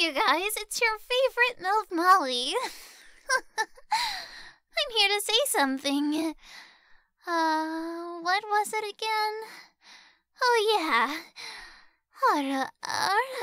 you guys. It's your favorite MILF Molly. I'm here to say something. Uh, what was it again? Oh, yeah. Horror. Uh,